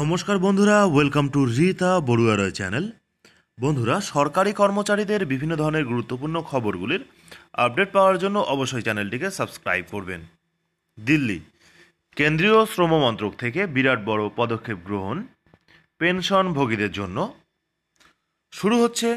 নমস্কার বন্ধুরা welcome to Rita Barua Roy channel বন্ধুরা সরকারি কর্মচারীদের বিভিন্ন ধরনের গুরুত্বপূর্ণ খবরগুলির আপডেট পাওয়ার জন্য অবশ্যই চ্যানেলটিকে সাবস্ক্রাইব করবেন দিল্লি কেন্দ্রীয় শ্রম মন্ত্রক থেকে বিরাট বড় পদক্ষেপ গ্রহণ পেনশন ভোগীদের জন্য শুরু হচ্ছে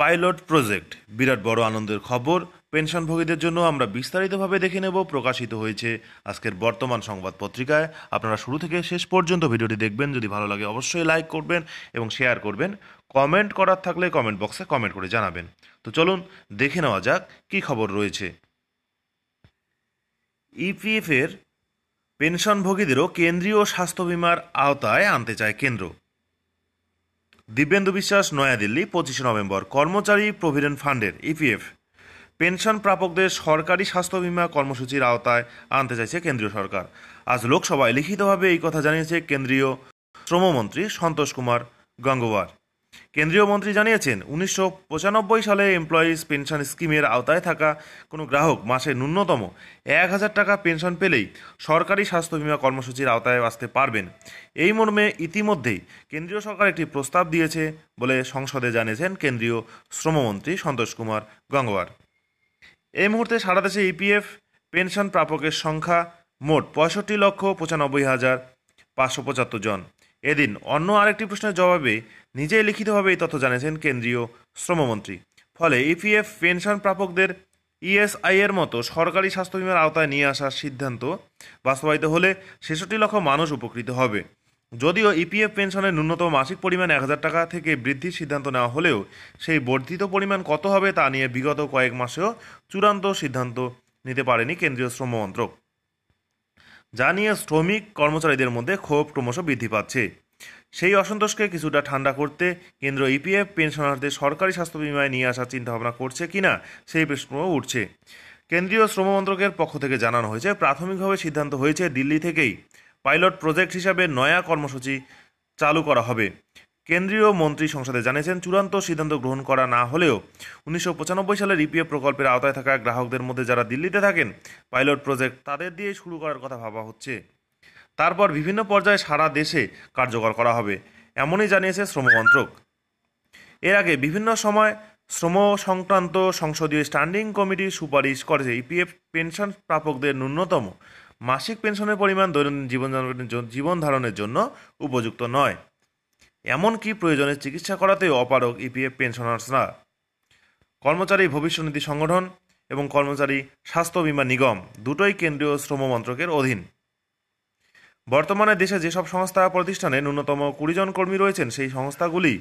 পাইলট প্রজেক্ট বিরাট বড় আনন্দের খবর পেনশনভোগীদের জন্য আমরা বিস্তারিতভাবে দেখে নেব প্রকাশিত হয়েছে আজকের বর্তমান সংবাদ পত্রিকায় আপনারা শুরু থেকে শেষ পর্যন্ত ভিডিওটি দেখবেন যদি ভালো লাগে অবশ্যই লাইক করবেন এবং শেয়ার করবেন কমেন্ট করার থাকলে কমেন্ট বক্সে কমেন্ট করে জানাবেন তো চলুন দেখে নেওয়া যাক কি খবর রয়েছে ইপিএফের পেনশনভোগীদেরও কেন্দ্রীয় স্বাস্থ্য বিমার আওতায় আনতে চায় কেন্দ্র দিব্যেন্দু বিশ্বাস নয়াদিল্লি পঁচিশে নভেম্বর কর্মচারী প্রভিডেন্ট ফান্ডের ইপিএফ পেনশন প্রাপকদের সরকারি স্বাস্থ্য বিমা কর্মসূচির আওতায় আনতে চাইছে কেন্দ্রীয় সরকার আজ লোকসভায় লিখিতভাবে এই কথা জানিয়েছে কেন্দ্রীয় শ্রমমন্ত্রী সন্তোষ কুমার গঙ্গোয়ার কেন্দ্রীয় মন্ত্রী জানিয়েছেন উনিশশো সালে এমপ্লয়িজ পেনশন স্কিমের আওতায় থাকা কোনো গ্রাহক মাসে ন্যূনতম এক হাজার টাকা পেনশন পেলেই সরকারি স্বাস্থ্য বিমা কর্মসূচির আওতায় আসতে পারবেন এই মর্মে ইতিমধ্যেই কেন্দ্রীয় সরকার একটি প্রস্তাব দিয়েছে বলে সংসদে জানিয়েছেন কেন্দ্রীয় শ্রমমন্ত্রী সন্তোষ কুমার গঙ্গোয়ার এই মুহূর্তে সারা দেশে ইপিএফ e পেনশন প্রাপকের সংখ্যা মোট পঁয়ষট্টি লক্ষ পঁচানব্বই হাজার পাঁচশো পঁচাত্তর জন এদিন অন্য আরেকটি প্রশ্নের জবাবে নিজেই লিখিতভাবে এই তথ্য জানিয়েছেন কেন্দ্রীয় শ্রমমন্ত্রী ফলে ইপিএফ e পেনশন প্রাপকদের ইএসআই e এর মতো সরকারি স্বাস্থ্য বিমার আওতায় নিয়ে আসার সিদ্ধান্ত বাস্তবায়িত হলে ছেষট্টি লক্ষ মানুষ উপকৃত হবে যদিও ইপিএফ পেনশনের ন্যূনতম মাসিক পরিমাণ এক হাজার টাকা থেকে বৃদ্ধির সিদ্ধান্ত নেওয়া হলেও সেই বর্ধিত পরিমাণ কত হবে তা নিয়ে বিগত কয়েক মাসেও চূড়ান্ত সিদ্ধান্ত নিতে পারেনি কেন্দ্রীয় শ্রম মন্ত্রক যা নিয়ে শ্রমিক কর্মচারীদের মধ্যে ক্ষোভ ক্রমশ বৃদ্ধি পাচ্ছে সেই অসন্তোষকে কিছুটা ঠান্ডা করতে কেন্দ্র ইপিএফ পেনশনারদের সরকারি স্বাস্থ্য বিমায় নিয়ে আসার চিন্তাভাবনা করছে কিনা সেই প্রশ্ন উঠছে কেন্দ্রীয় শ্রম মন্ত্রকের পক্ষ থেকে জানানো হয়েছে প্রাথমিকভাবে সিদ্ধান্ত হয়েছে দিল্লি থেকেই পাইলট প্রজেক্ট হিসাবে নয়া কর্মসূচি চালু করা হবে কেন্দ্রীয় মন্ত্রী সংসদে জানিয়েছেন চূড়ান্ত সিদ্ধান্ত গ্রহণ করা না হলেও উনিশশো সালের ইপিএফ প্রকল্পের আওতায় থাকা গ্রাহকদের মধ্যে যারা দিল্লিতে থাকেন পাইলট প্রজেক্ট তাদের দিয়ে শুরু করার কথা ভাবা হচ্ছে তারপর বিভিন্ন পর্যায়ে সারা দেশে কার্যকর করা হবে এমনই জানিয়েছে শ্রম মন্ত্রক এর আগে বিভিন্ন সময় শ্রম সংক্রান্ত সংসদীয় স্ট্যান্ডিং কমিটি সুপারিশ করেছে ইপিএফ পেনশন প্রাপকদের ন্যূনতম মাসিক পেনশনের পরিমাণ দৈনন্দিন জীবন জীবন ধারণের জন্য উপযুক্ত নয় এমনকি প্রয়োজনে চিকিৎসা করাতেও অপারক ইপিএফ পেনশনার্সরা কর্মচারী ভবিষ্যনীতি সংগঠন এবং কর্মচারী স্বাস্থ্য বিমা নিগম দুটোই কেন্দ্রীয় শ্রম মন্ত্রকের অধীন বর্তমানে দেশে যেসব সংস্থা প্রতিষ্ঠানে ন্যূনতম কুড়ি জন কর্মী রয়েছেন সেই সংস্থাগুলি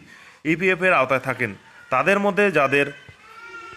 ইপিএফের আওতায় থাকেন তাদের মধ্যে যাদের